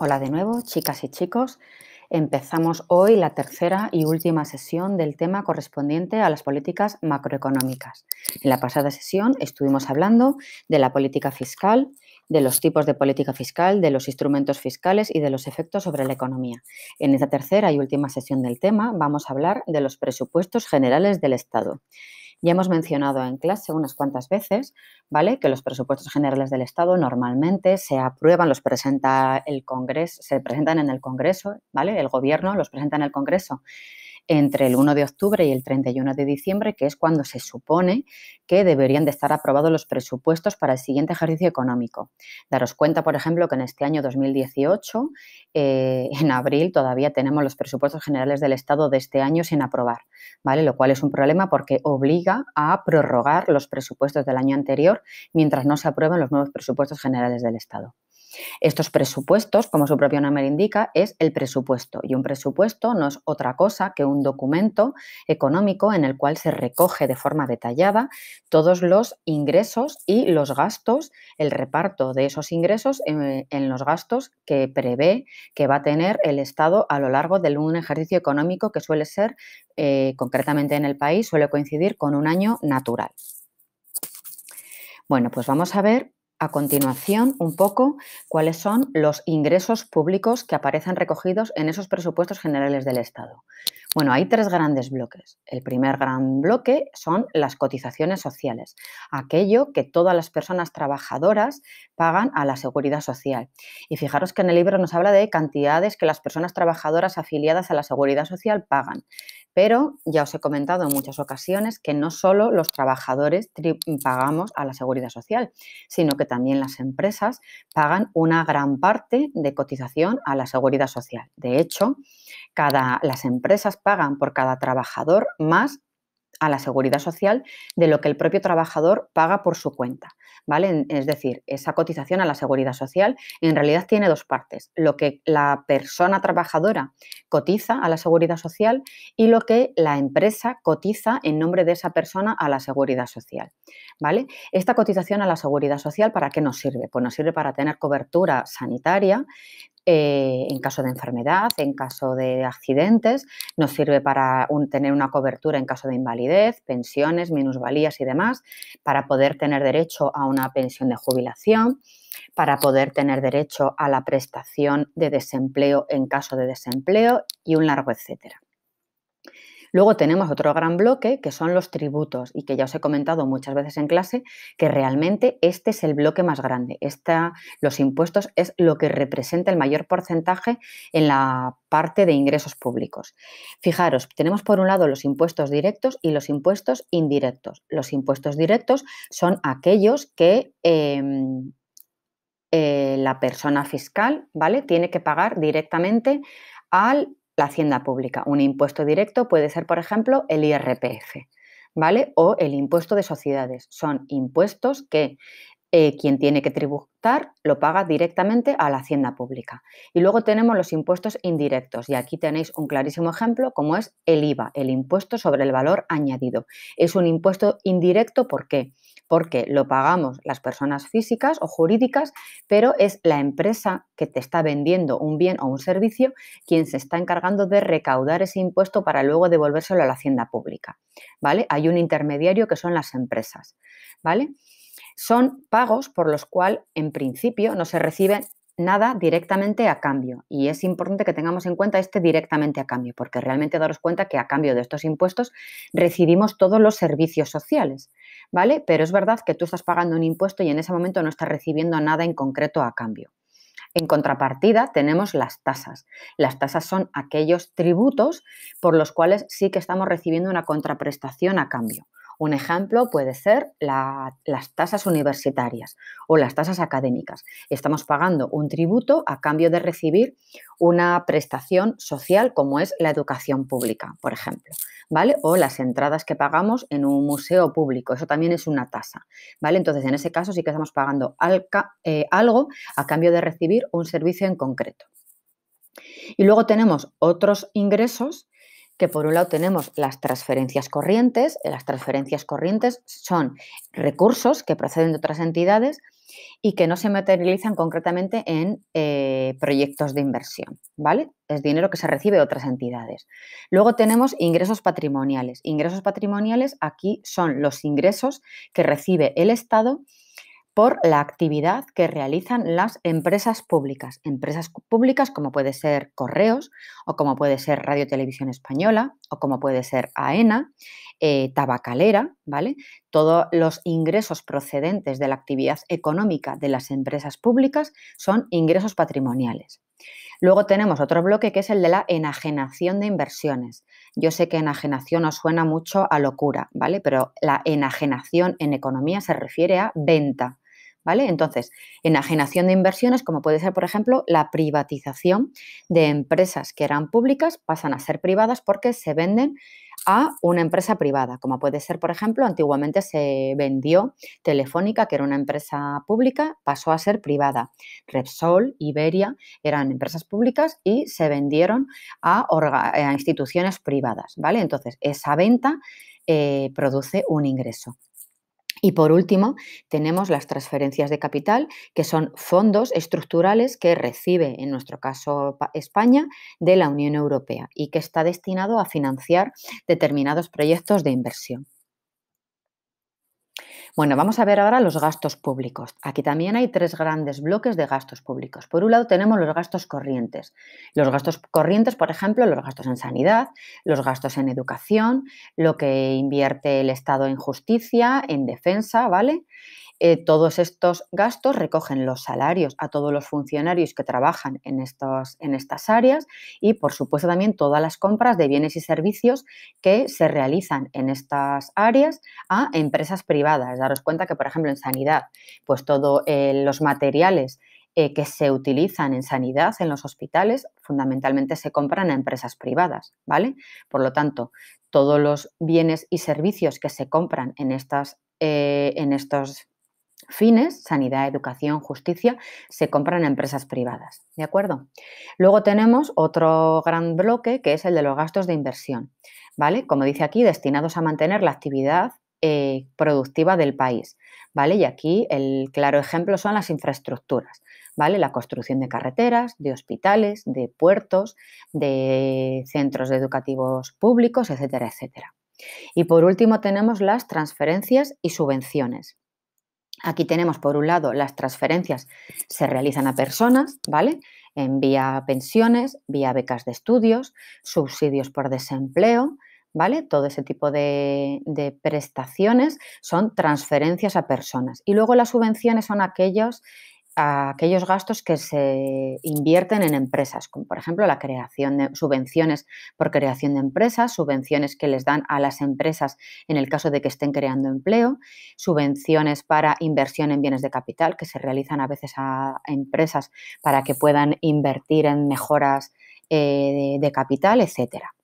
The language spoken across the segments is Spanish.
Hola de nuevo, chicas y chicos. Empezamos hoy la tercera y última sesión del tema correspondiente a las políticas macroeconómicas. En la pasada sesión estuvimos hablando de la política fiscal, de los tipos de política fiscal, de los instrumentos fiscales y de los efectos sobre la economía. En esta tercera y última sesión del tema vamos a hablar de los presupuestos generales del Estado. Ya hemos mencionado en clase unas cuantas veces, ¿vale? Que los presupuestos generales del Estado normalmente se aprueban, los presenta el Congreso, se presentan en el Congreso, ¿vale? El gobierno los presenta en el Congreso entre el 1 de octubre y el 31 de diciembre, que es cuando se supone que deberían de estar aprobados los presupuestos para el siguiente ejercicio económico. Daros cuenta, por ejemplo, que en este año 2018, eh, en abril, todavía tenemos los presupuestos generales del Estado de este año sin aprobar, ¿vale? Lo cual es un problema porque obliga a prorrogar los presupuestos del año anterior mientras no se aprueben los nuevos presupuestos generales del Estado. Estos presupuestos, como su propio nombre indica, es el presupuesto y un presupuesto no es otra cosa que un documento económico en el cual se recoge de forma detallada todos los ingresos y los gastos, el reparto de esos ingresos en, los gastos que prevé que va a tener el Estado a lo largo de un ejercicio económico que suele ser, eh, concretamente en el país, suele coincidir con un año natural. Bueno, pues vamos a ver a continuación un poco cuáles son los ingresos públicos que aparecen recogidos en esos presupuestos generales del Estado. Bueno, hay tres grandes bloques. El primer gran bloque son las cotizaciones sociales, aquello que todas las personas trabajadoras pagan a la seguridad social. Y fijaros que en el libro nos habla de cantidades que las personas trabajadoras afiliadas a la seguridad social pagan. Pero ya os he comentado en muchas ocasiones que no solo los trabajadores pagamos a la seguridad social, sino que también las empresas pagan una gran parte de cotización a la seguridad social. De hecho, cada, las empresas pagan por cada trabajador más a la seguridad social de lo que el propio trabajador paga por su cuenta. ¿vale? Es decir, esa cotización a la seguridad social en realidad tiene dos partes, lo que la persona trabajadora cotiza a la seguridad social y lo que la empresa cotiza en nombre de esa persona a la seguridad social. ¿vale? Esta cotización a la seguridad social, ¿para qué nos sirve? Pues nos sirve para tener cobertura sanitaria, eh, en caso de enfermedad, en caso de accidentes, nos sirve para tener una cobertura en caso de invalidez, pensiones, minusvalías y demás, para poder tener derecho a una pensión de jubilación, para poder tener derecho a la prestación de desempleo en caso de desempleo y un largo etcétera. Luego tenemos otro gran bloque que son los tributos y que ya os he comentado muchas veces en clase que realmente este es el bloque más grande. los impuestos es lo que representa el mayor porcentaje en la parte de ingresos públicos. Fijaros, tenemos por un lado los impuestos directos y los impuestos indirectos. Los impuestos directos son aquellos que... Em, eh, la persona fiscal, ¿vale? Tiene que pagar directamente al la hacienda pública. Un impuesto directo puede ser, por ejemplo, el IRPF, ¿vale? O el impuesto de sociedades. Son impuestos que eh, quien tiene que tributar lo paga directamente a la hacienda pública. Y luego tenemos los impuestos indirectos. Y aquí tenéis un clarísimo ejemplo como es el IVA, el impuesto sobre el valor añadido. Es un impuesto indirecto, ¿por qué? Porque lo pagamos las personas físicas o jurídicas, pero es la empresa que te está vendiendo un bien o un servicio quien se está encargando de recaudar ese impuesto para luego devolvérselo a la hacienda pública. ¿Vale? Hay un intermediario que son las empresas. ¿Vale? son pagos por los cuales en principio no se recibe nada directamente a cambio. Y es importante que tengamos en cuenta este directamente a cambio, porque realmente daros cuenta que a cambio de estos impuestos recibimos todos los servicios sociales, ¿vale? Pero es verdad que tú estás pagando un impuesto y en ese momento no estás recibiendo nada en concreto a cambio. En contrapartida tenemos las tasas. Las tasas son aquellos tributos por los cuales sí que estamos recibiendo una contraprestación a cambio. Un ejemplo puede ser las tasas universitarias o las tasas académicas. Estamos pagando un tributo a cambio de recibir una prestación social como es la educación pública, por ejemplo, ¿vale? O las entradas que pagamos en un museo público, eso también es una tasa, ¿vale? Entonces, en ese caso sí que estamos pagando eh, algo a cambio de recibir un servicio en concreto. Y luego tenemos otros ingresos que por un lado tenemos las transferencias corrientes. Eh, las transferencias corrientes son recursos que proceden de otras entidades y que no se materializan concretamente en eh, proyectos de inversión, ¿vale? Es dinero que se recibe de otras entidades. Luego tenemos ingresos patrimoniales. Ingresos patrimoniales aquí son los ingresos que recibe el Estado por la actividad que realizan las empresas públicas. Empresas públicas como puede ser Correos o como puede ser Radio Televisión Española o como puede ser AENA, e eh, Tabacalera, ¿vale? Todos los ingresos procedentes de la actividad económica de las empresas públicas son ingresos patrimoniales. Luego tenemos otro bloque que es el de la enajenación de inversiones. Yo sé que enajenación os suena mucho a locura, ¿vale? Pero la enajenación en economía se refiere a venta, ¿vale? Entonces, enajenación de inversiones, como puede ser, por ejemplo, la privatización de empresas que eran públicas, pasan a ser privadas porque se venden a una empresa privada, como puede ser, por ejemplo, antiguamente se vendió Telefónica, que era una empresa pública, pasó a ser privada. Repsol, Iberia eran empresas públicas y se vendieron a, instituciones privadas, ¿vale? Entonces, esa venta eh, produce un ingreso. Y por último, tenemos las transferencias de capital, que son fondos estructurales que recibe, en nuestro caso España, de la Unión Europea y que está destinado a financiar determinados proyectos de inversión. Bueno, vamos a ver ahora los gastos públicos. Aquí también hay tres grandes bloques de gastos públicos. Por un lado tenemos los gastos corrientes. Los gastos corrientes, por ejemplo, los gastos en sanidad, los gastos en educación, lo que invierte el Estado en justicia, en defensa, ¿vale? Eh, todos estos gastos recogen los salarios a todos los funcionarios que trabajan en, en estas áreas y, por supuesto, también todas las compras de bienes y servicios que se realizan en estas áreas a empresas privadas. Daros cuenta que, por ejemplo, en sanidad, pues todos eh, los materiales eh, que se utilizan en sanidad en los hospitales fundamentalmente se compran a empresas privadas, ¿vale? Por lo tanto, todos los bienes y servicios que se compran en estas... en estos fines, sanidad, educación, justicia, se compran a empresas privadas. ¿De acuerdo? Luego tenemos otro gran bloque que es el de los gastos de inversión. ¿Vale? Como dice aquí, destinados a mantener la actividad eh, productiva del país, ¿vale? Y aquí el claro ejemplo son las infraestructuras, ¿vale? La construcción de carreteras, de hospitales, de puertos, de centros educativos públicos, etcétera, etcétera. Y por último tenemos las transferencias y subvenciones. Aquí tenemos, por un lado, las transferencias se realizan a personas, ¿vale? En vía pensiones, vía becas de estudios, subsidios por desempleo, ¿vale? Todo ese tipo de, de, prestaciones son transferencias a personas. Y luego las subvenciones son aquellos a aquellos gastos que se invierten en empresas, como por ejemplo la creación de subvenciones por creación de empresas, subvenciones que les dan a las empresas en el caso de que estén creando empleo, subvenciones para inversión en bienes de capital que se realizan a veces a empresas para que puedan invertir en mejoras eh, de, de capital, etcétera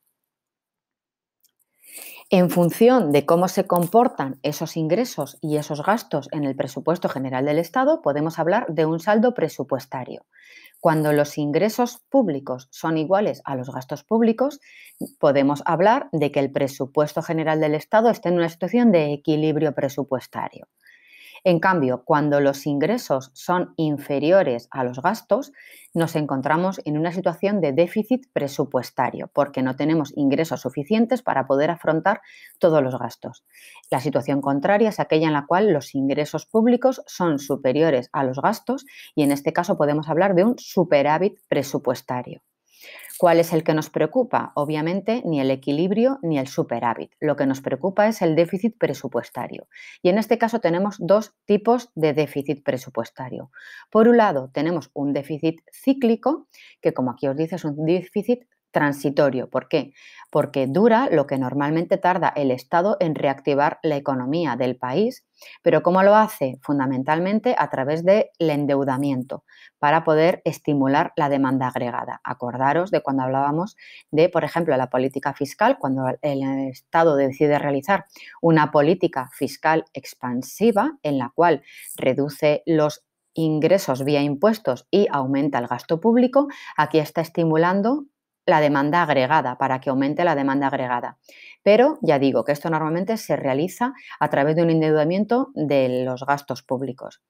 en función de cómo se comportan esos ingresos y esos gastos en el presupuesto general del Estado, podemos hablar de un saldo presupuestario. Cuando los ingresos públicos son iguales a los gastos públicos, podemos hablar de que el presupuesto general del Estado esté en una situación de equilibrio presupuestario. En cambio, cuando los ingresos son inferiores a los gastos, nos encontramos en una situación de déficit presupuestario, porque no tenemos ingresos suficientes para poder afrontar todos los gastos. La situación contraria es aquella en la cual los ingresos públicos son superiores a los gastos y en este caso podemos hablar de un superávit presupuestario. ¿Cuál es el que nos preocupa? Obviamente, ni el equilibrio ni el superávit. Lo que nos preocupa es el déficit presupuestario. Y en este caso tenemos dos tipos de déficit presupuestario. Por un lado, tenemos un déficit cíclico, que como aquí os dice, es un déficit transitorio. ¿Por qué? Porque dura lo que normalmente tarda el Estado en reactivar la economía del país, pero ¿cómo lo hace? Fundamentalmente a través del endeudamiento, para poder estimular la demanda agregada. Acordaros de cuando hablábamos de, por ejemplo, la política fiscal, cuando el Estado decide realizar una política fiscal expansiva en la cual reduce los ingresos vía impuestos y aumenta el gasto público, aquí está estimulando la demanda agregada, para que aumente la demanda agregada. Pero ya digo que esto normalmente se realiza a través de un endeudamiento de los gastos públicos.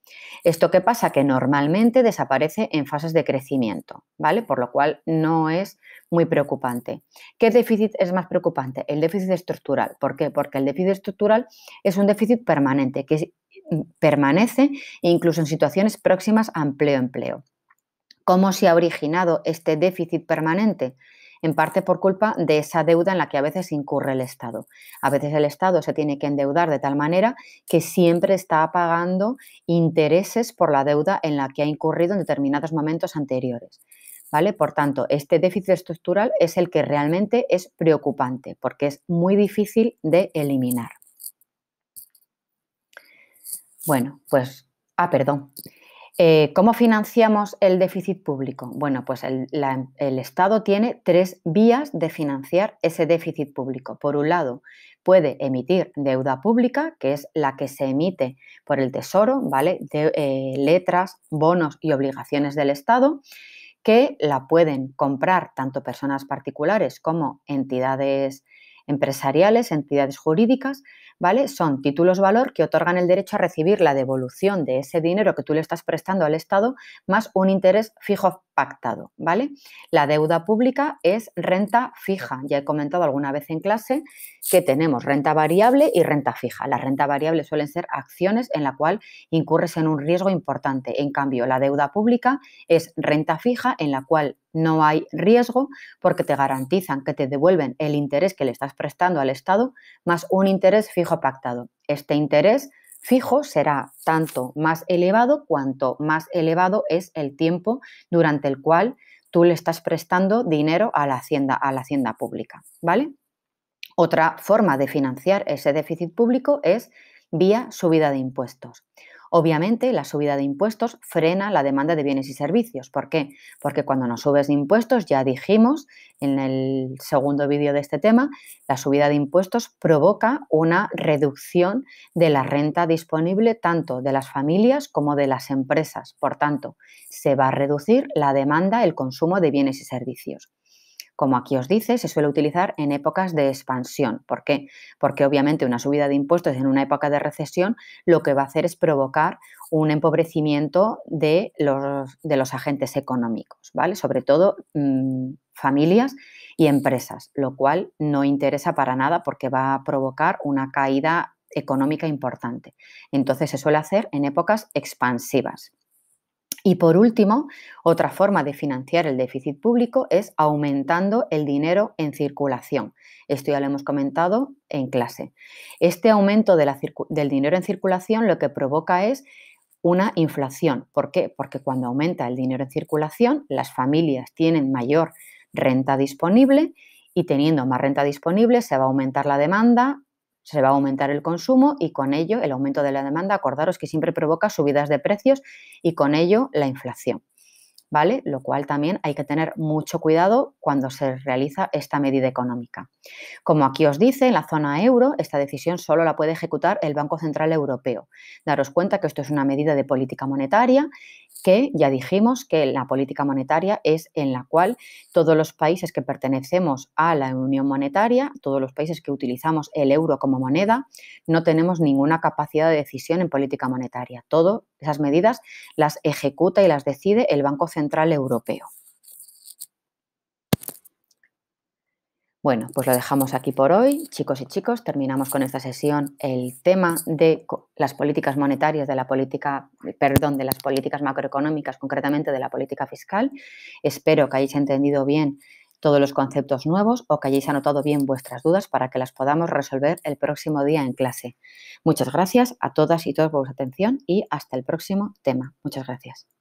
¿Esto qué pasa? Que normalmente desaparece en fases de crecimiento, ¿vale? Por lo cual no es muy preocupante. ¿Qué déficit es más preocupante? El déficit estructural. ¿Por qué? Porque el déficit estructural es un déficit permanente que mm, permanece incluso en situaciones próximas a empleo-empleo. ¿Cómo se ha originado este déficit permanente? En parte por culpa de esa deuda en la que a veces incurre el Estado. A veces el Estado se tiene que endeudar de tal manera que siempre está pagando intereses por la deuda en la que ha incurrido en determinados momentos anteriores. ¿Vale? Por tanto, este déficit estructural es el que realmente es preocupante porque es muy difícil de eliminar. Bueno, pues, ah, perdón. Eh, ¿Cómo financiamos el déficit público? Bueno, pues el, Estado tiene tres vías de financiar ese déficit público. Por un lado, puede emitir deuda pública, que es la que se emite por el Tesoro, ¿vale? De, eh, letras, bonos y obligaciones del Estado, que la pueden comprar tanto personas particulares como entidades empresariales, entidades jurídicas, ¿vale? Son títulos valor que otorgan el derecho a recibir la devolución de ese dinero que tú le estás prestando al Estado más un interés fijo pactado, ¿vale? La deuda pública es renta fija. Ya he comentado alguna vez en clase que tenemos renta variable y renta fija. La renta variable suelen ser acciones en la cual incurres en un riesgo importante. En cambio, la deuda pública es renta fija en la cual no hay riesgo porque te garantizan que te devuelven el interés que le estás prestando al Estado más un interés fijo pactado. Este interés fijo será tanto más elevado cuanto más elevado es el tiempo durante el cual tú le estás prestando dinero a la hacienda, a la hacienda pública, ¿vale? Otra forma de financiar ese déficit público es vía subida de impuestos. Obviamente, la subida de impuestos frena la demanda de bienes y servicios. ¿Por qué? Porque cuando no subes de impuestos, ya dijimos en el segundo vídeo de este tema, la subida de impuestos provoca una reducción de la renta disponible tanto de las familias como de las empresas. Por tanto, se va a reducir la demanda, el consumo de bienes y servicios como aquí os dice, se suele utilizar en épocas de expansión. ¿Por qué? Porque obviamente una subida de impuestos en una época de recesión lo que va a hacer es provocar un empobrecimiento de los, agentes económicos, ¿vale? Sobre todo mm, familias y empresas, lo cual no interesa para nada porque va a provocar una caída económica importante. Entonces se suele hacer en épocas expansivas. Y por último, otra forma de financiar el déficit público es aumentando el dinero en circulación. Esto ya lo hemos comentado en clase. Este aumento del dinero en circulación lo que provoca es una inflación. ¿Por qué? Porque cuando aumenta el dinero en circulación, las familias tienen mayor renta disponible y teniendo más renta disponible se va a aumentar la demanda, se va a aumentar el consumo y con ello el aumento de la demanda, acordaros que siempre provoca subidas de precios y con ello la inflación. ¿Vale? Lo cual también hay que tener mucho cuidado cuando se realiza esta medida económica. Como aquí os dice, en la zona euro, esta decisión solo la puede ejecutar el Banco Central Europeo. Daros cuenta que esto es una medida de política monetaria que ya dijimos que la política monetaria es en la cual todos los países que pertenecemos a la Unión Monetaria, todos los países que utilizamos el euro como moneda, no tenemos ninguna capacidad de decisión en política monetaria. Todas esas medidas las ejecuta y las decide el Banco Central Europeo. Bueno, pues lo dejamos aquí por hoy. Chicos y chicos, terminamos con esta sesión el tema de las políticas monetarias, de la política, perdón, de las políticas macroeconómicas, concretamente de la política fiscal. Espero que hayáis entendido bien todos los conceptos nuevos o que hayáis anotado bien vuestras dudas para que las podamos resolver el próximo día en clase. Muchas gracias a todas y todos por vuestra atención y hasta el próximo tema. Muchas gracias.